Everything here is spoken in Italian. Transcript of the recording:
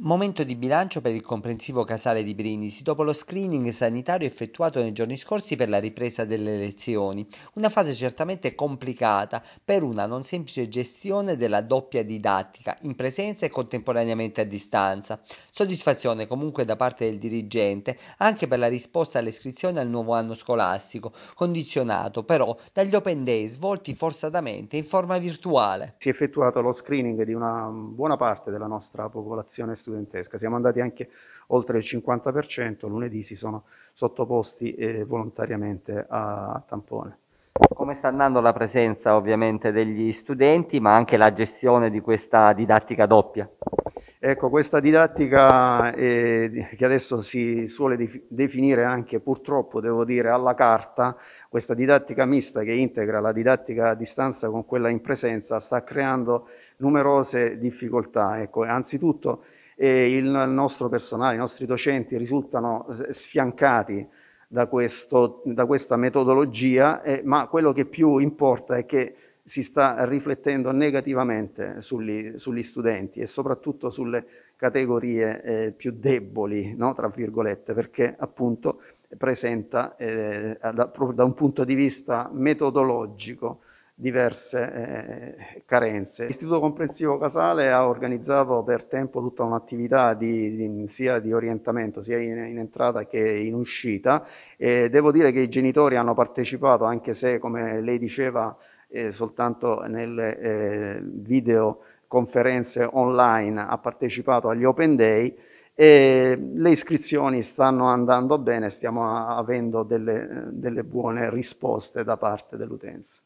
Momento di bilancio per il comprensivo casale di Brindisi dopo lo screening sanitario effettuato nei giorni scorsi per la ripresa delle elezioni, una fase certamente complicata per una non semplice gestione della doppia didattica in presenza e contemporaneamente a distanza. Soddisfazione comunque da parte del dirigente anche per la risposta all'iscrizione al nuovo anno scolastico, condizionato però dagli open day svolti forzatamente in forma virtuale. Si è effettuato lo screening di una buona parte della nostra popolazione studentesca. Siamo andati anche oltre il 50%, lunedì si sono sottoposti eh, volontariamente a tampone. Come sta andando la presenza ovviamente degli studenti, ma anche la gestione di questa didattica doppia? Ecco, questa didattica eh, che adesso si suole definire anche purtroppo, devo dire, alla carta, questa didattica mista che integra la didattica a distanza con quella in presenza sta creando numerose difficoltà. Ecco, anzitutto e il nostro personale, i nostri docenti risultano sfiancati da, questo, da questa metodologia, eh, ma quello che più importa è che si sta riflettendo negativamente sugli, sugli studenti e soprattutto sulle categorie eh, più deboli, no? tra virgolette, perché appunto presenta eh, da, da un punto di vista metodologico diverse eh, carenze. L'Istituto Comprensivo Casale ha organizzato per tempo tutta un'attività sia di orientamento sia in, in, entrata che in uscita e devo dire che i genitori hanno partecipato anche se come lei diceva eh, soltanto nelle eh, videoconferenze online ha partecipato agli open day e le iscrizioni stanno andando bene, stiamo avendo delle, delle buone risposte da parte dell'utenza.